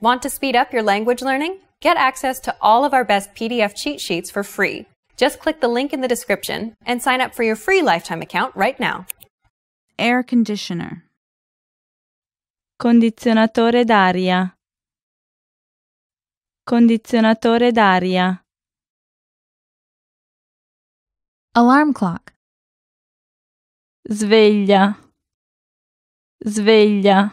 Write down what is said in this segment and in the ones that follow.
Want to speed up your language learning? Get access to all of our best PDF cheat sheets for free. Just click the link in the description and sign up for your free lifetime account right now. Air conditioner. Condizionatore d'aria. Condizionatore d'aria. Alarm clock. Sveglia. Sveglia.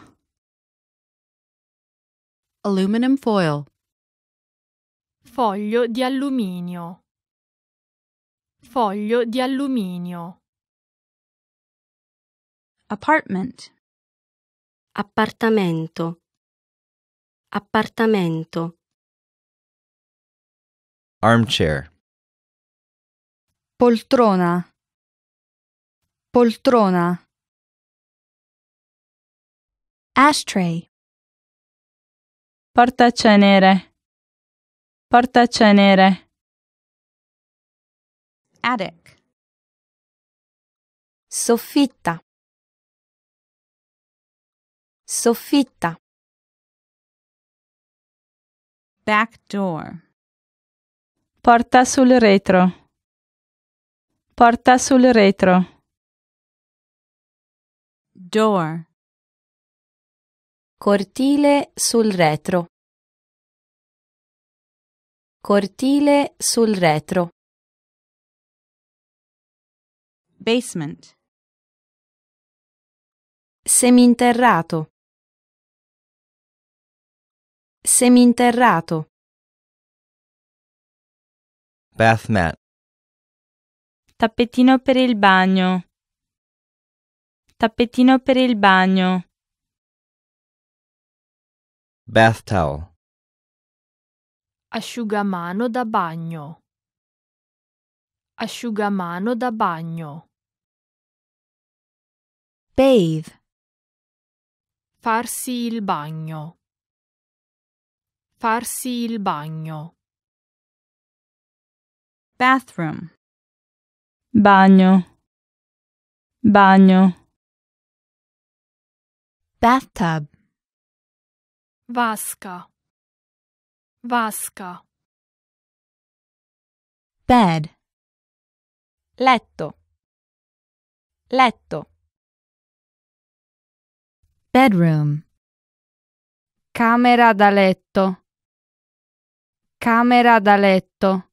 aluminum foil. Foglio di alluminio. Foglio di alluminio. Apartment. Appartamento. Appartamento. Armchair. Poltrona. Poltrona. Ashtray. Portacenere. Portacenere. Attic. Soffitta. Soffitta. Back door. Porta sul retro. Porta sul retro. Door. Cortile sul retro. Cortile sul retro. Basement. Seminterrato. Seminterrato. Bath mat. Tappetino per il bagno. Tappetino per il bagno. Bath towel. Asciugamano da bagno. Asciugamano da bagno. Bathe. Farsi il bagno. Farsi il bagno. Bathroom. Bagno. Bagno. Bathtub. Vasca. Vasca. Bed. Letto. Letto. Bedroom. Camera da letto. Camera da letto.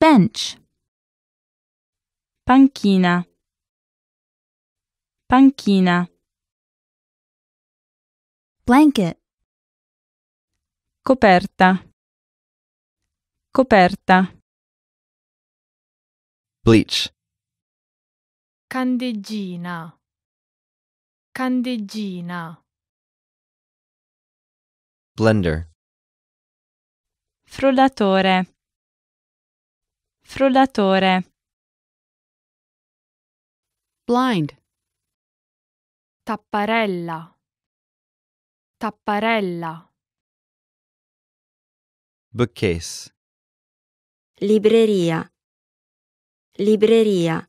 Bench. Panchina. Panchina. Blanket. Coperta. Coperta. Bleach. Candeggina. Candeggina. Blender. Frullatore. Frullatore. Blind. Tapparella. Tapparella. Bookcase. Libreria. Libreria.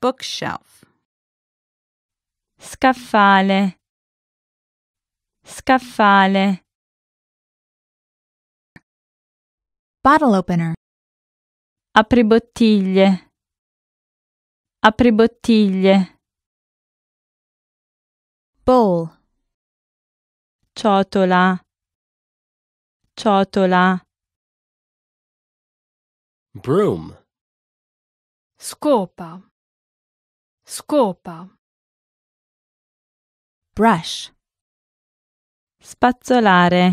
Bookshelf. Scaffale. Scaffale. Bottle opener. Apri bottiglie. Apri bottiglie bowl ciotola ciotola broom scopa scopa brush spazzolare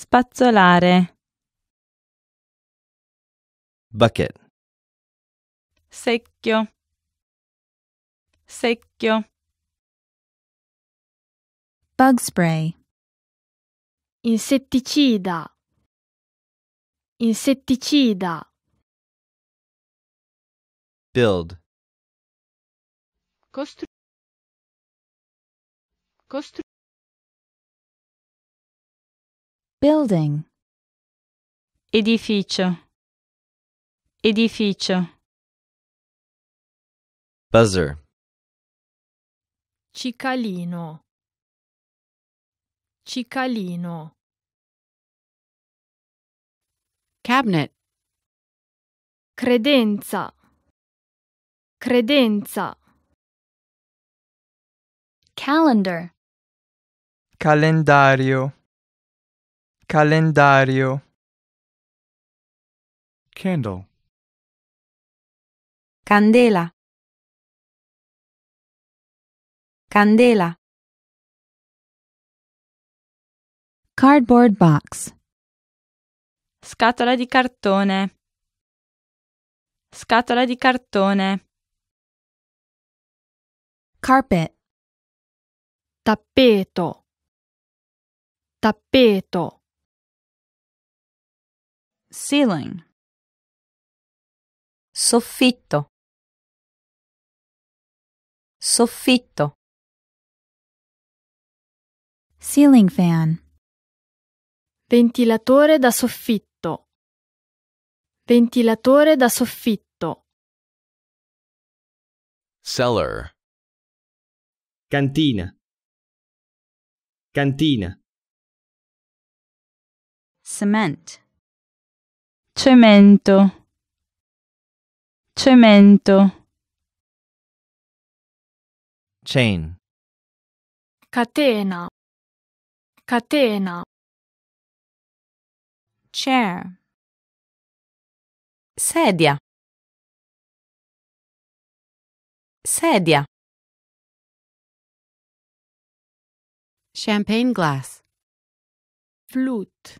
spazzolare bucket secchio secchio Bug spray. Insetticida. Insetticida. Build. Costru. Costru. Building. Edificio. Edificio. Buzzer. Cicalino. Cicalino. Cabinet. Credenza. Credenza. Calendar. Calendario. Calendario. Candle. Candela. Candela. Cardboard box. Scatola di cartone. Scatola di cartone. Carpet. Tappeto. Tappeto. Ceiling. Soffitto. Soffitto. Ceiling fan. Ventilatore da soffitto. Ventilatore da soffitto. Cellar. Cantina. Cantina. Cement. Cemento. Cemento. Chain. Catena. Catena. chair sedia sedia champagne glass flute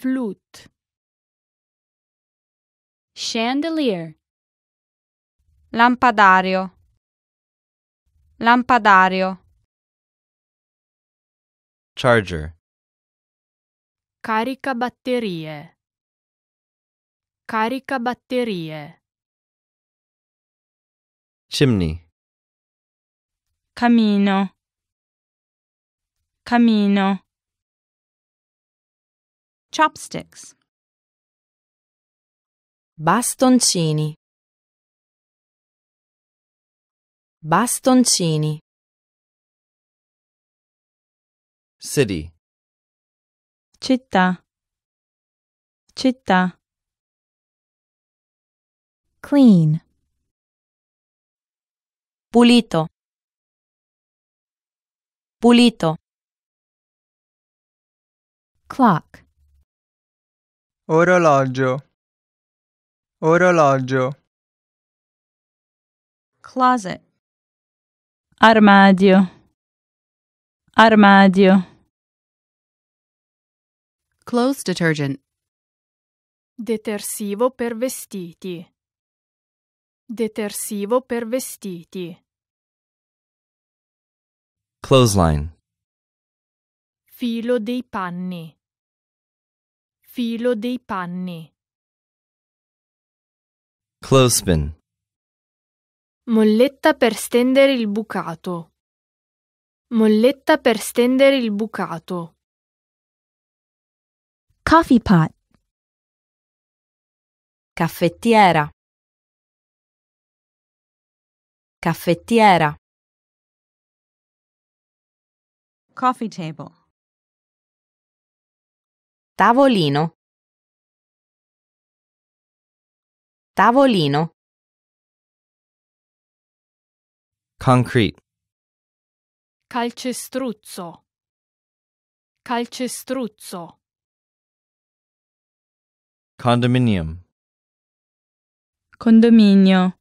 flute chandelier lampadario lampadario charger Carica batterie. Carica batterie. Chimney. Camino. Camino. Chopsticks. Bastoncini. Bastoncini. City città città clean pulito pulito clock orologio orologio closet armadio armadio Clothes detergent. Detersivo per vestiti. Detersivo per vestiti. Clothesline. Filo dei panni. Filo dei panni. Clothespin. Molletta per stendere il bucato. Molletta per stendere il bucato. Coffee pot. Caffettiera. Caffettiera. Coffee table. Tavolino. Tavolino. Concrete. Calcestruzzo. Calcestruzzo. condominium condominio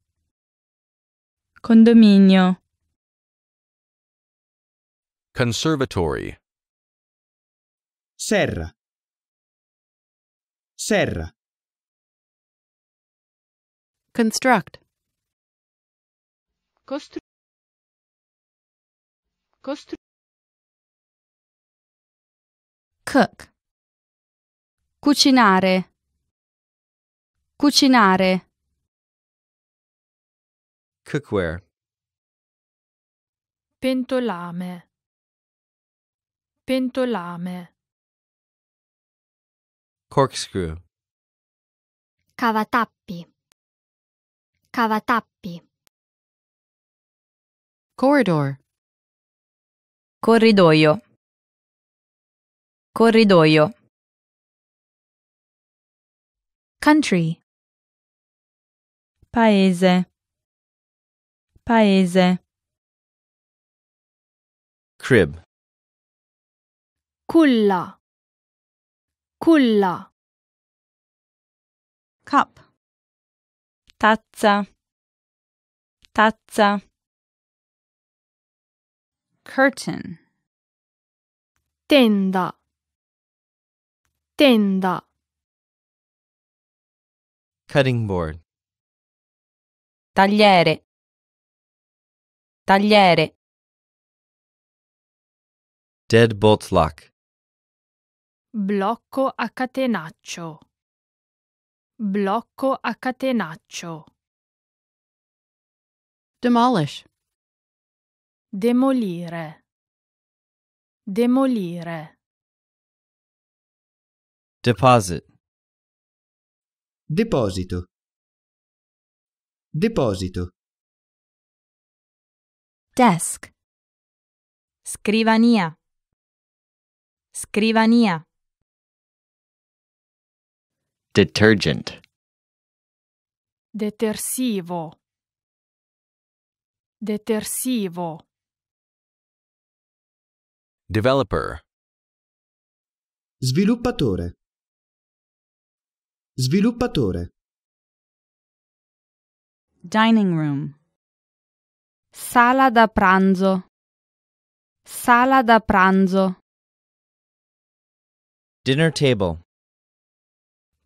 condominio conservatory serra serra construct Costru Costru cook cucinare Cucinare. Cookware. Pentolame. Pentolame. Corkscrew. Cavatappi. Cavatappi. Corridor. Corridoio. Corridoio. Country. paese paese crib culla culla cup tazza tazza curtain tenda tenda cutting board tagliere tagliere dead bottlack blocco a catenaccio blocco a catenaccio demolish demolire demolire deposit deposito Deposito. Desk. Scrivania. Scrivania. Detergent. Detersivo. Detersivo. Developer. Sviluppatore. Sviluppatore. Dining room. Sala da pranzo. Sala da pranzo. Dinner table.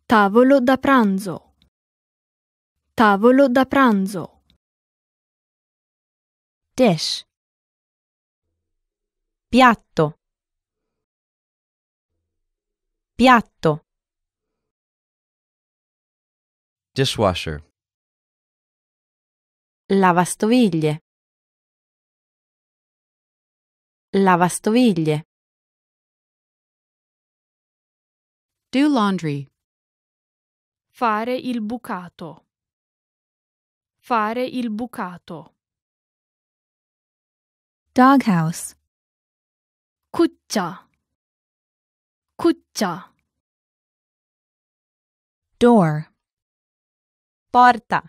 Tavolo da pranzo. Tavolo da pranzo. Dish. Piatto. Piatto. Dishwasher. lavastoviglie lavastoviglie do laundry fare il bucato fare il bucato doghouse cuccia cuccia door porta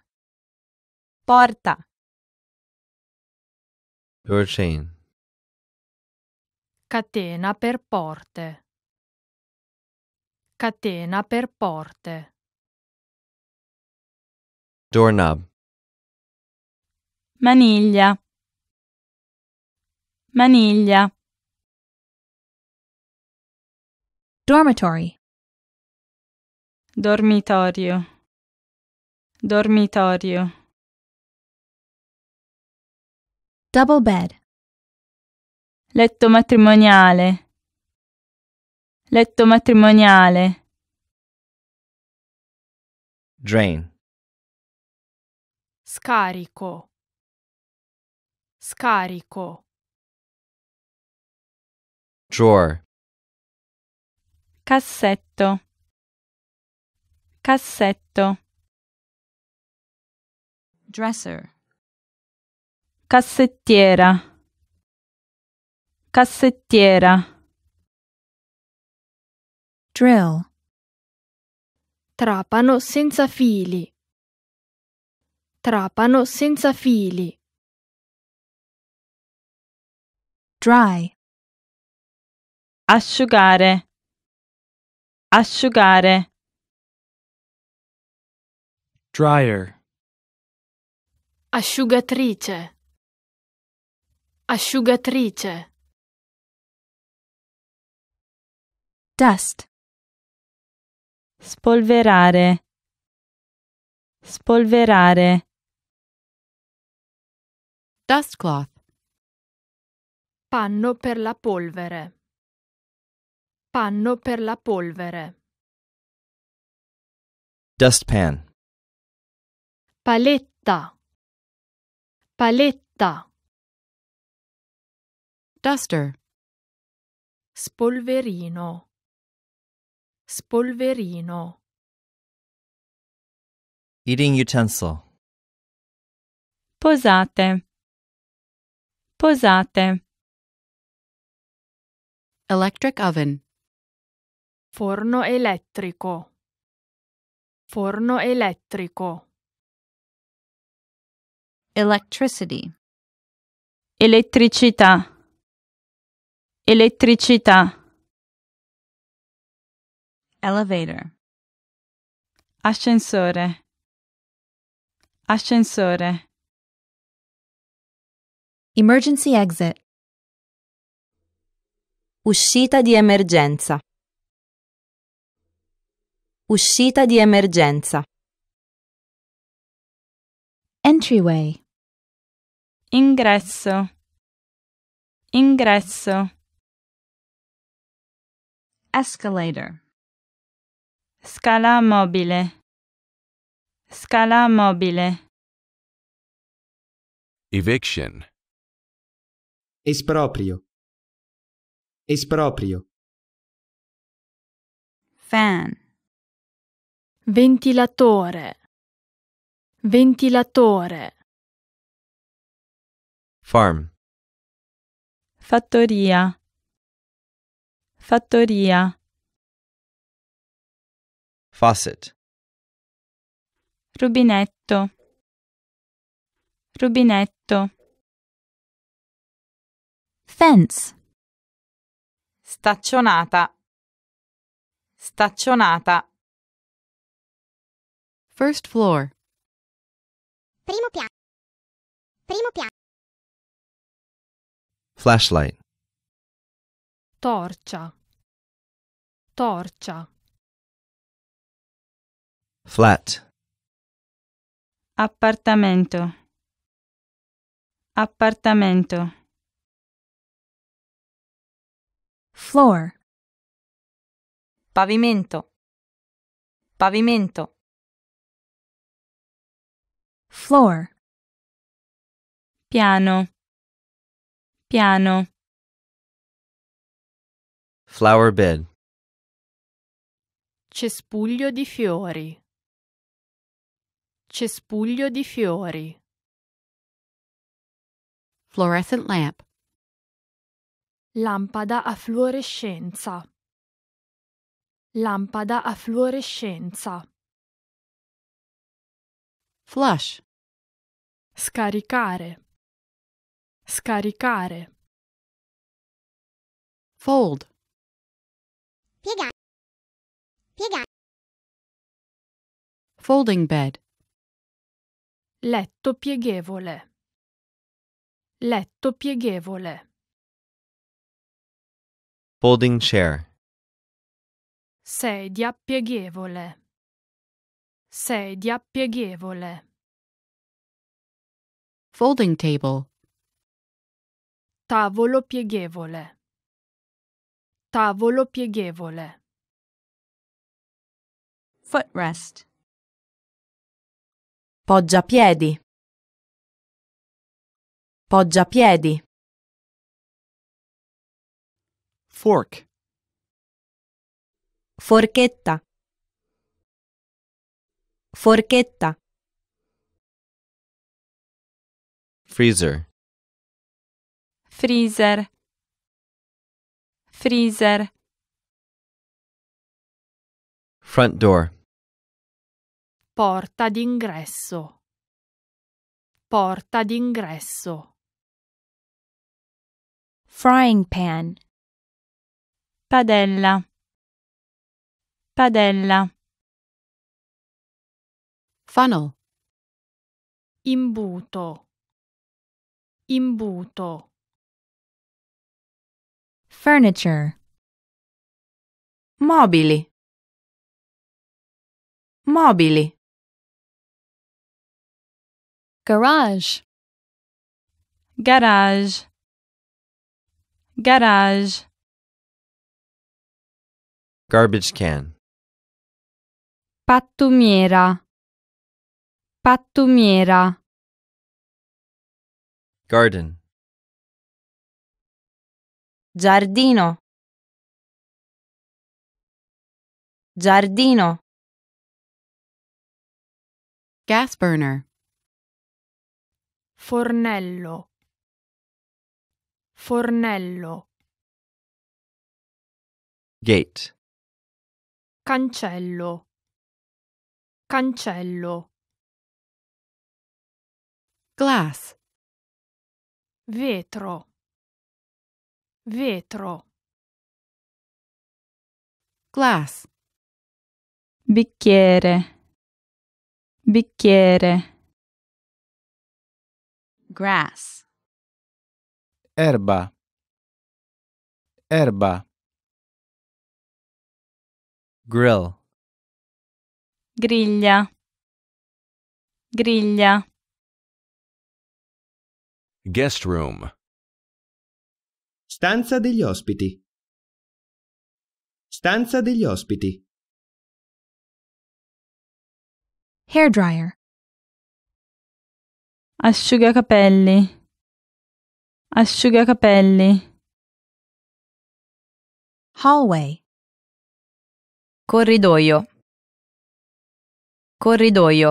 Porta. Door chain. Catena per porte. Catena per porte. Doorknob. Maniglia. Maniglia. Dormitory. Dormitorio. Dormitorio. Double bed. Letto matrimoniale. Letto matrimoniale. Drain. Scarico. Scarico. Drawer. Cassetto. Cassetto. Dresser cassettiera cassettiera drill trapano senza fili trapano senza fili dry asciugare asciugare dryer asciugatrice Asciugatrice. Dust. Spolverare. Spolverare. Dust cloth. Panno per la polvere. Panno per la polvere. Dustpan. Paletta. Paletta. Duster. Spolverino. Spolverino. Eating utensil. Posate. Posate. Electric oven. Forno elettrico. Forno elettrico. Electricity. Elettricità. Elettricità. Elevator. Ascensore. Ascensore. Emergency exit. Uscita di emergenza. Uscita di emergenza. Entryway. Ingresso. Ingresso. Escalator. Scala mobile. Scala mobile. Eviction. Esproprio. Esproprio. Fan. Ventilatore. Ventilatore. Farm. Fattoria. Fattoria. Faucet. Rubinetto. Rubinetto. Fence. Staccionata. Staccionata. First floor. Primo piano. Primo piano. Flashlight torcia torcia flat appartamento appartamento floor pavimento pavimento floor piano piano Flower bed. Cespuglio di fiori. Cespuglio di fiori. Fluorescent lamp. Lampada a fluorescenza. Lampada a fluorescenza. Flush. Scaricare. Scaricare. Fold piega piega folding bed letto pieghevole letto pieghevole folding chair sedia pieghevole sedia pieghevole folding table tavolo pieghevole Tavolo pieghevole. Footrest. Poggiapiedi. Poggiapiedi. Fork. Forchetta. Forchetta. Freezer. Freezer freezer. Front door. Porta d'ingresso. Porta d'ingresso. Frying pan. Padella. Padella. Funnel. Imbuto. Imbuto. Furniture. Mobili. Mobili. Garage. Garage. Garage. Garbage can. Pattumiera. Pattumiera. Garden. giardino giardino gas burner fornello fornello gate cancello cancello glass vetro vetro glass bicchiere bicchiere grass erba erba grill griglia griglia guest room Stanza degli ospiti. Stanza degli ospiti. Hair dryer. Asciugacapelli. Asciugacapelli. Hallway. Corridoio. Corridoio.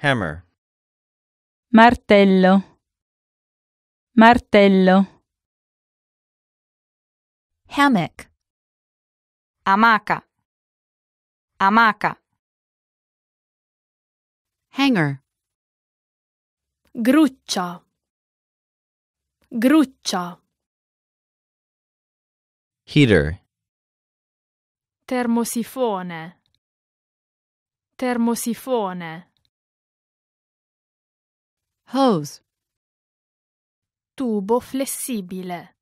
Hammer. Martello. Martello. Hammock. Amaca. Amaca. Hanger. Gruccia. Gruccia. Heater. Termosifone. Termosifone. Hose. Tubo flessibile.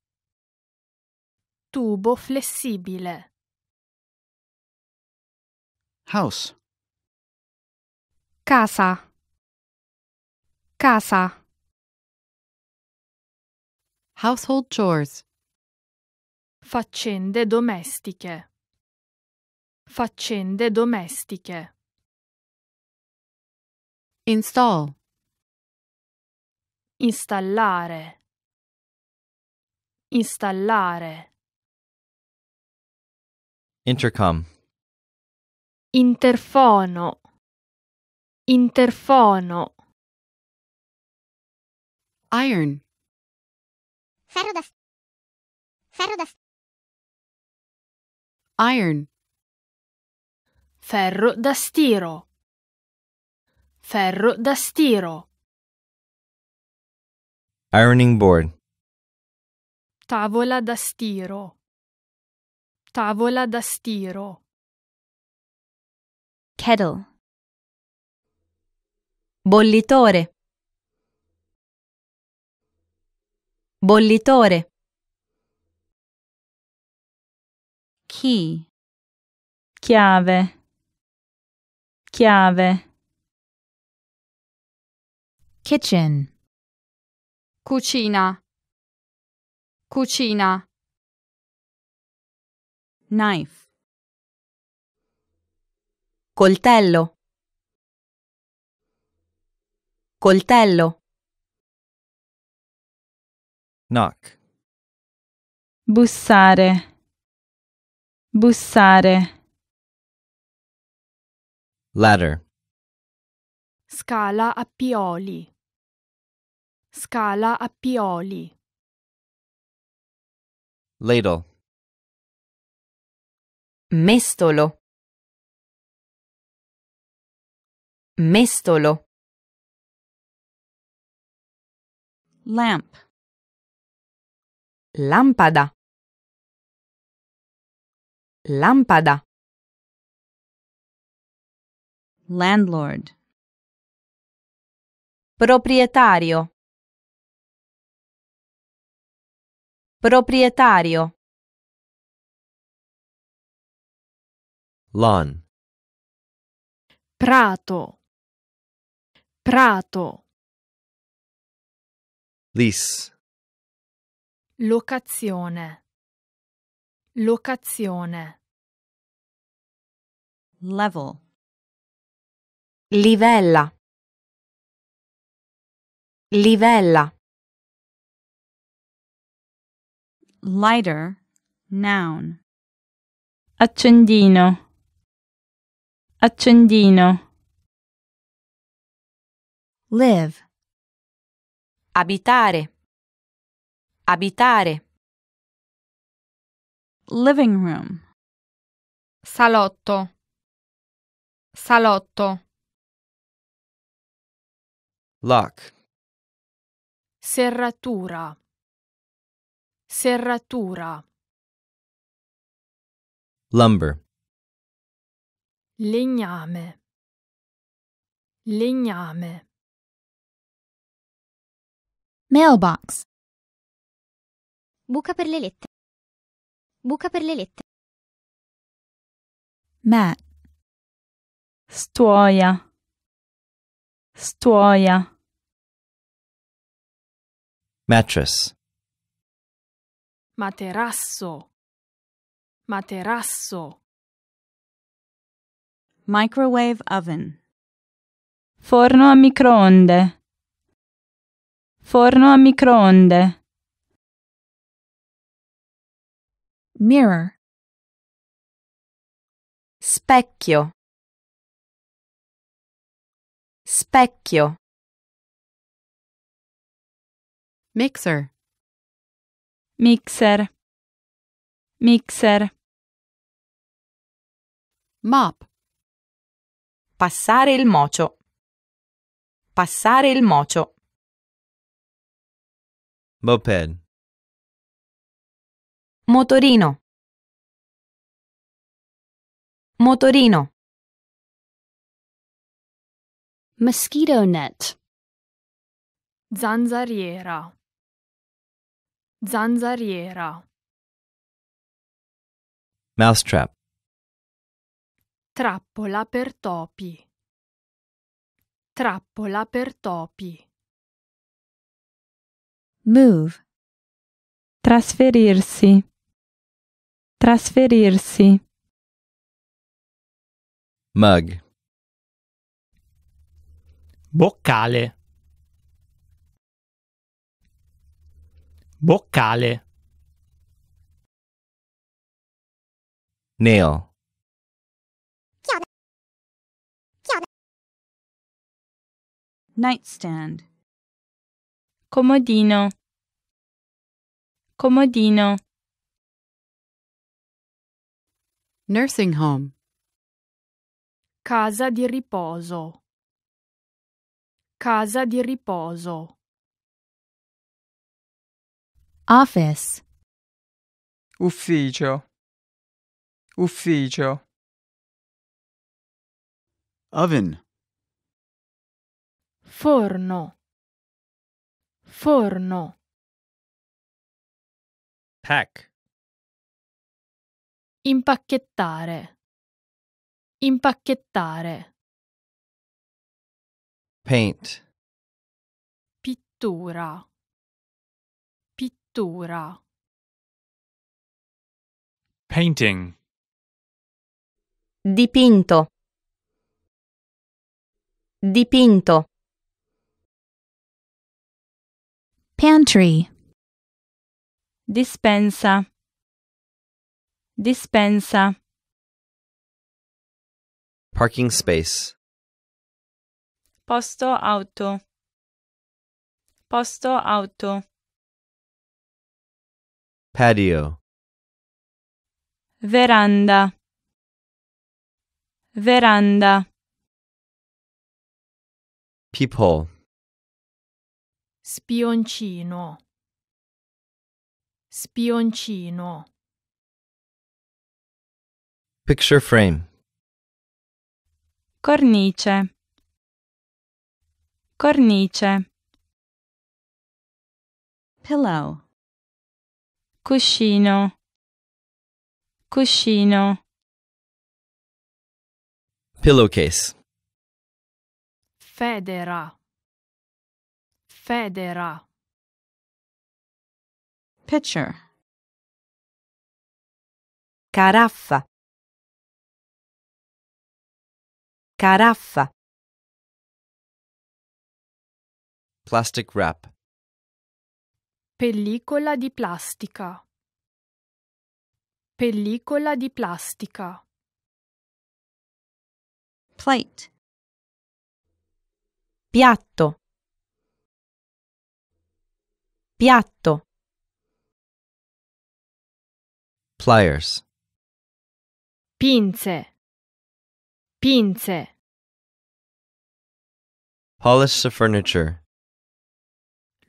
Tubo flessibile. House. Casa. Casa. Household chores. Faccende domestiche. Faccende domestiche. Install. Installare. Installare. Intercom. Interfono. Interfono. Iron. Ferro da. Ferro da. Iron. Ferro da stiro. Ferro da stiro. Ironing board. Tavola da stiro. Tavola da stiro. Kettle. Bollitore. Bollitore. Key. Chiave. Chiave. Kitchen. Cucina. Cucina. Knife. Coltello. Coltello. Knock. Bussare. Bussare. Ladder. Scala a pioli. Scala a pioli. Ladle. Mestolo. Mestolo. Lamp. Lampada. Lampada. Landlord. Proprietario. Proprietario. Lawn. Prato. Prato. Lease. Locazione. Locazione. Level. Livella. Livella. lighter, noun. Accendino. Accendino. Live. Abitare. Abitare. Living room. Salotto. Salotto. Lock. Serratura. Serratura. Lumber. Legname. Legname. Mailbox. Buca per le lettere. Buca per le lettere. Mat. Stuoia. Stuoia. Mattress materasso materasso microwave oven forno a microonde forno a microonde mirror specchio specchio mixer mixer mixer mop passare il mocio passare il mocio moped motorino motorino mosquito net zanzariera Zanzariera. Mousetrap. Trappola per topi. Trappola per topi. Move. Trasferirsi. Trasferirsi. Mug. Boccale. boccale nail nightstand comodino comodino nursing home casa di riposo casa di riposo Office. Ufficio. Ufficio. Oven. Forno. Forno. Pack. Impacchettare. Impacchettare. Paint. Pittura pittura painting dipinto dipinto pantry dispensa dispensa parking space posto auto posto auto patio veranda veranda people spioncino spioncino picture frame cornice cornice pillow cuscino cuscino pillowcase federa federa pitcher caraffa caraffa plastic wrap Pellicola di plastica. Pellicola di plastica. Plate. Piatto. Piatto. Pliers. Pinze. Pinze. Polish the furniture.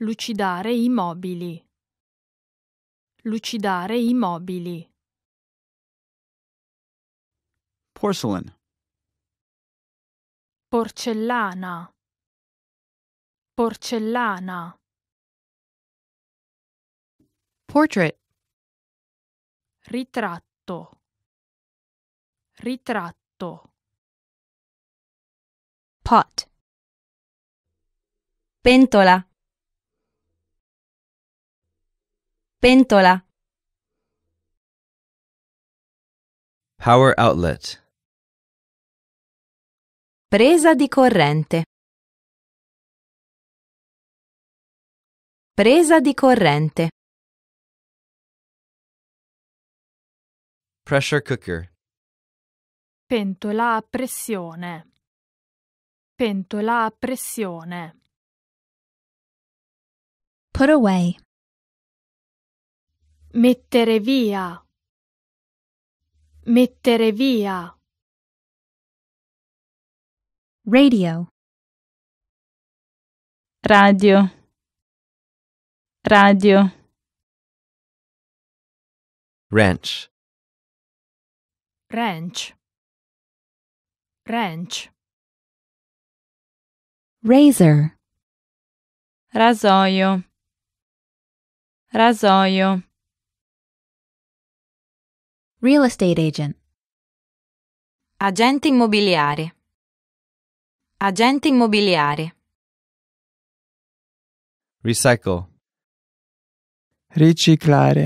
Lucidare i mobili. Lucidare i mobili. Porcelain. Porcellana. Porcellana. Portrait. Ritratto. Ritratto. Pot. Pentola. Pentola. Power outlet. Presa di corrente. Presa di corrente. Pressure cooker. Pentola a pressione. Pentola a pressione. Put away. Mettere via. Mettere via. Radio. Radio. Radio. Ranch. Ranch. Ranch. Razor. Rasoio. Rasoio. Real estate agent. Agente immobiliare. Agente immobiliare. Recycle. Riciclare.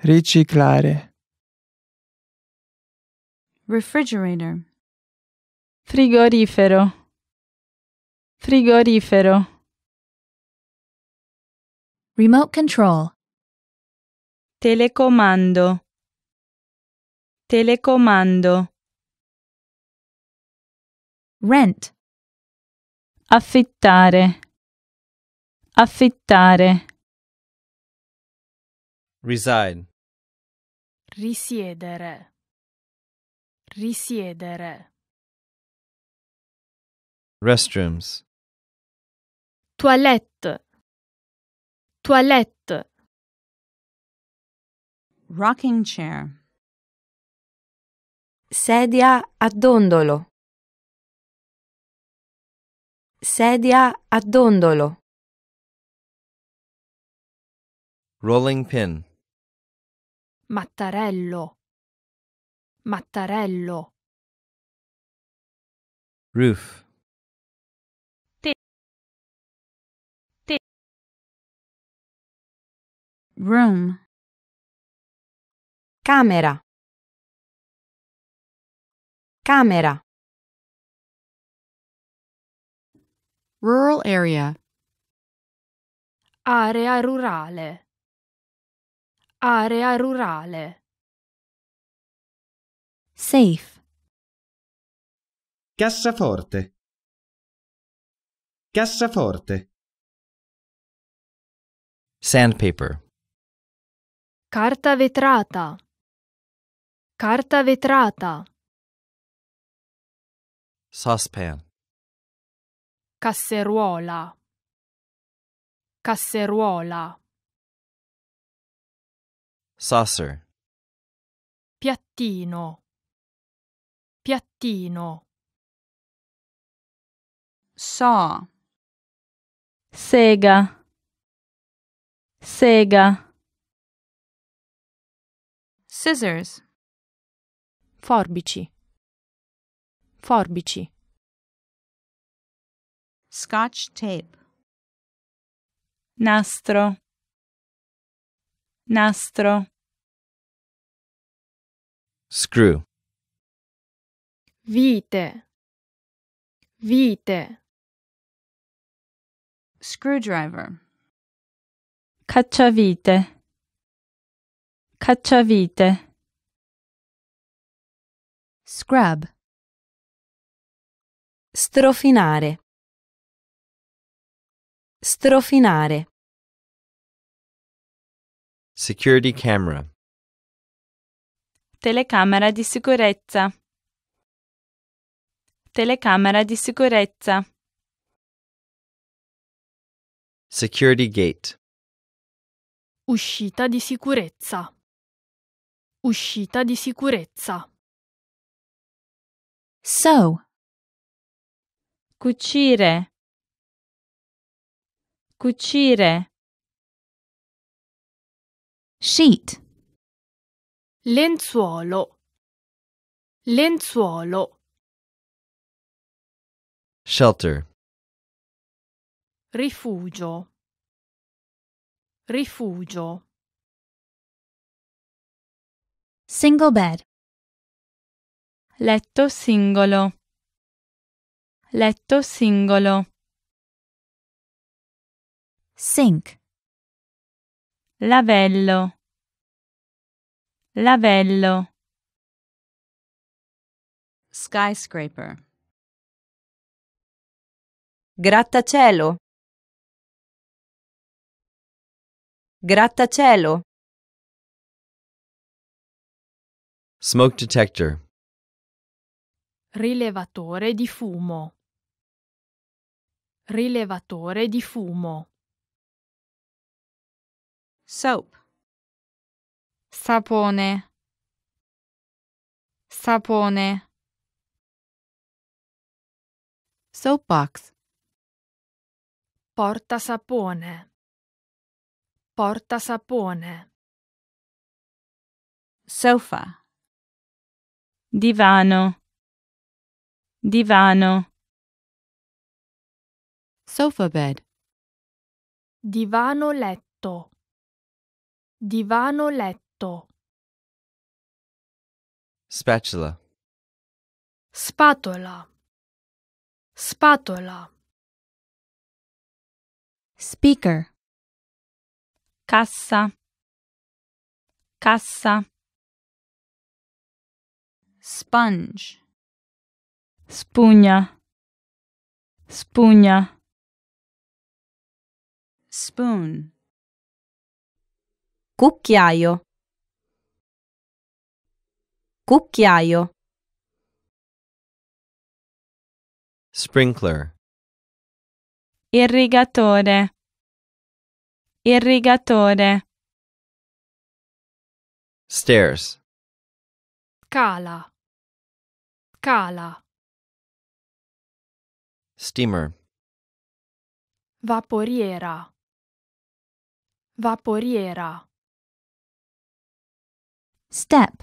Riciclare. Refrigerator. Frigorifero. Frigorifero. Remote control. Telecomando. Telecomando. Rent. Affittare. Affittare. Reside. Risiedere. Risiedere. Restrooms. Toilette. Toilette. Rocking chair. Sedia a dondolo. Sedia a dondolo. Rolling pin. Mattarello. Mattarello. Roof. Te. Te. Room. Camera. Camera. Rural area. Area rurale. Area rurale. Safe. Cassaforte. Cassaforte. Sandpaper. Carta vetrata. Carta vetrata. Saucepan. Casseruola. Casseruola. Saucer. Piattino. Piattino. Saw. Sega. Sega. Scissors. Forbici. Forbici. Scotch tape. Nastro. Nastro. Screw. Vite. Vite. Screwdriver. Cacciavite. Cacciavite. Scrub. Strofinare. Strofinare. Security camera. Telecamera di sicurezza. Telecamera di sicurezza. Security gate. Uscita di sicurezza. Uscita di sicurezza. So. Cucire. Cucire. Sheet. Lenzuolo. Lenzuolo. Shelter. Rifugio. Rifugio. Single bed. letto singolo letto singolo sink lavello lavello skyscraper grattacielo grattacielo smoke detector Rilevatore di fumo. Rilevatore di fumo. Soap. Sapone. Sapone. Soapbox. Porta sapone. Porta sapone. Sofa. Divano divano sofa bed divano letto divano letto spatula spatola spatola speaker cassa cassa sponge Spugna. Spugna. Spoon. Cucchiaio. Cucchiaio. Sprinkler. Irrigatore. Irrigatore. Stairs. Cala. Cala. Steamer. Vaporiera. Vaporiera. Step.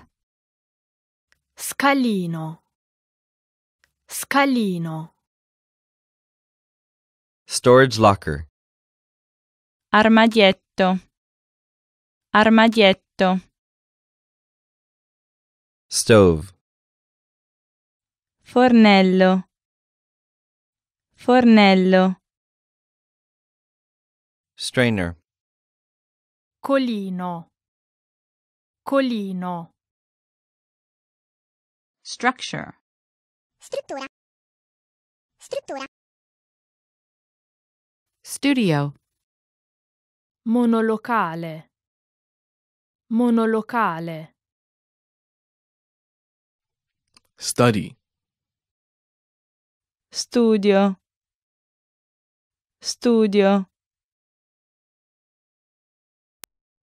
Scalino. Scalino. Storage locker. Armadietto. Armadietto. Stove. Fornello. Fornello. Strainer. Colino. Colino. Structure. Struttura. Struttura. Studio. Monolocale. Monolocale. Study. Studio studio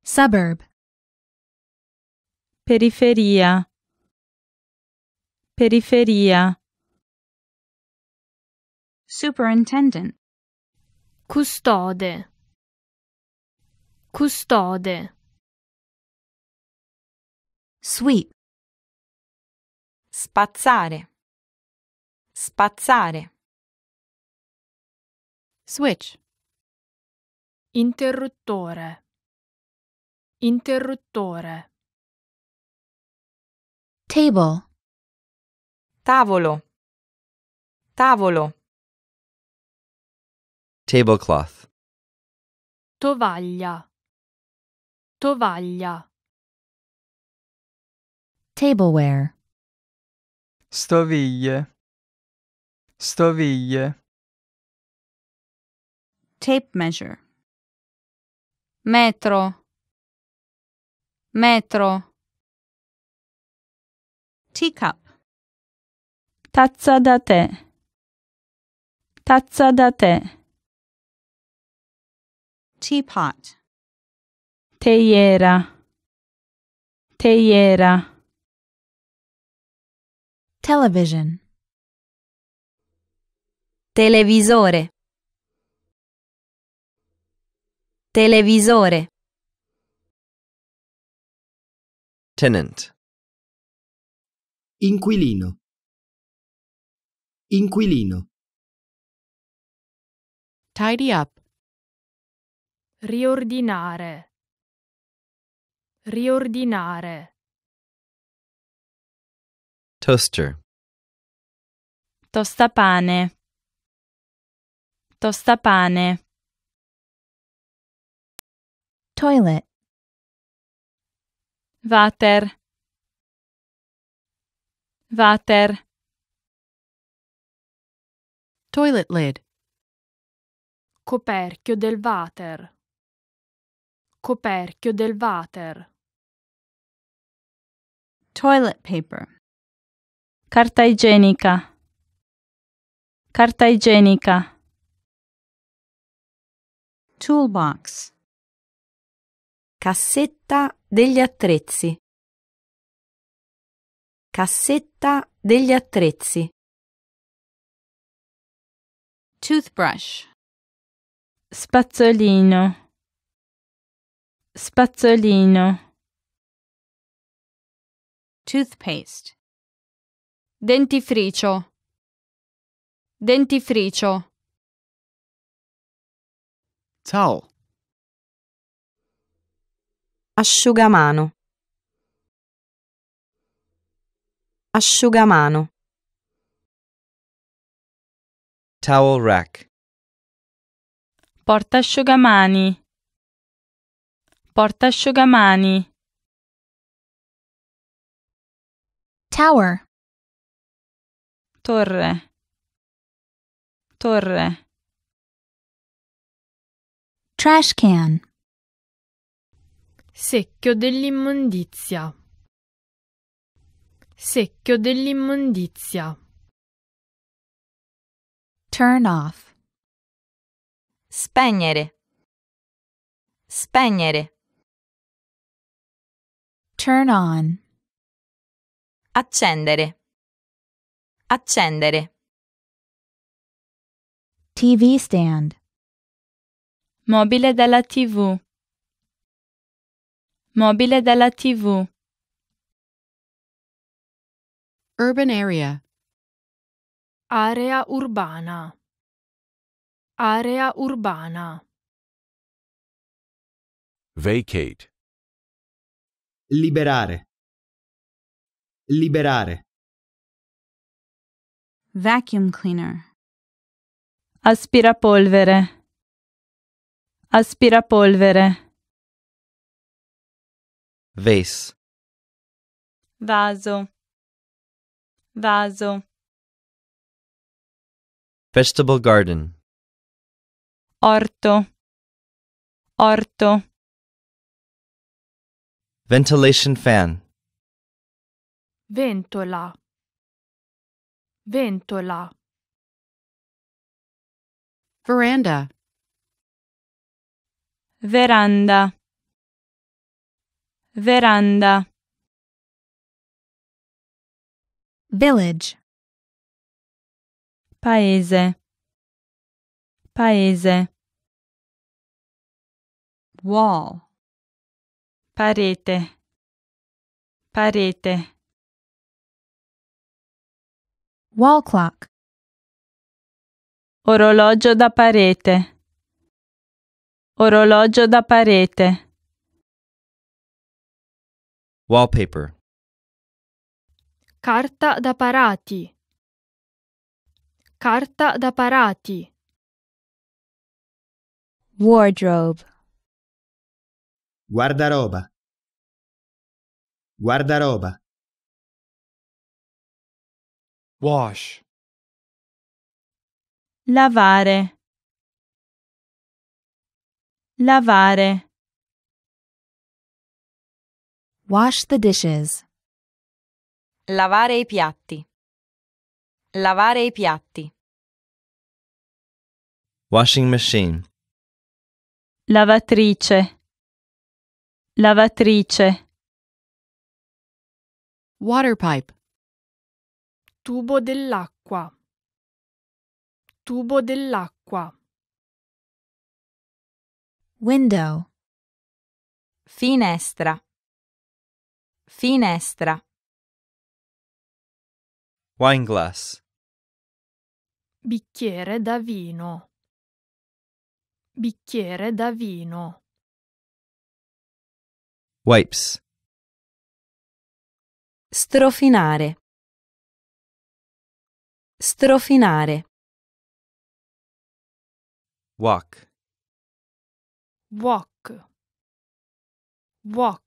suburb periferia periferia superintendent custode custode sweep spazzare spazzare Switch. Interruttore. Interruttore. Table. Tavolo. Tavolo. Tablecloth. Tovaglia. Tovaglia. Tableware. Stoviglie. Stoviglie. Tape measure. Metro. Metro. Teacup. Tazza da tè. Tazza da tè. Teapot. Teiera. Teiera. Television. Televisore. Televisore. Tenant. Inquilino. Inquilino. Tidy up. Riordinare. Riordinare. Toaster. Tostapane. Tostapane. Toilet. Water. Water. Toilet lid. Coperchio del water. Coperchio del water. Toilet paper. Carta igienica. Carta igienica. Toolbox. Cassetta degli attrezzi. Cassetta degli attrezzi. Toothbrush. Spazzolino. Spazzolino. Toothpaste. Dentifricio. Dentifricio. Towel. Asciugamano. Asciugamano. Towel rack. Porta Porta Portasciugamani. Tower. Torre. Torre. Trash can. Secchio dell'immondizia. Secchio dell'immondizia. Turn off. Spegnere. Spegnere. Turn on. Accendere. Accendere. TV stand. Mobile della TV. Mobile della TV. Urban area. Area urbana. Area urbana. Vacate. Liberare. Liberare. Vacuum cleaner. Aspirapolvere. Aspirapolvere. Vase. Vaso. Vaso. Vegetable garden. Orto. Orto. Ventilation fan. Ventola. Ventola. Veranda. Veranda. Veranda. Village. Paese. Paese. Wall. Parete. Parete. Wall clock. Orologio da parete. Orologio da parete. Wallpaper. Carta da parati. Carta da parati. Wardrobe. Guardaroba. Guardaroba. Wash. Lavare. Lavare. Wash the dishes. Lavare i piatti. Lavare i piatti. Washing machine. Lavatrice. Lavatrice. Water pipe. Tubo dell'acqua. Tubo dell'acqua. Window. Finestra. Finestra. Wine glass. Bicchiere da vino. Bicchiere da vino. Wipes. Strofinare. Strofinare. Walk. Walk. Walk.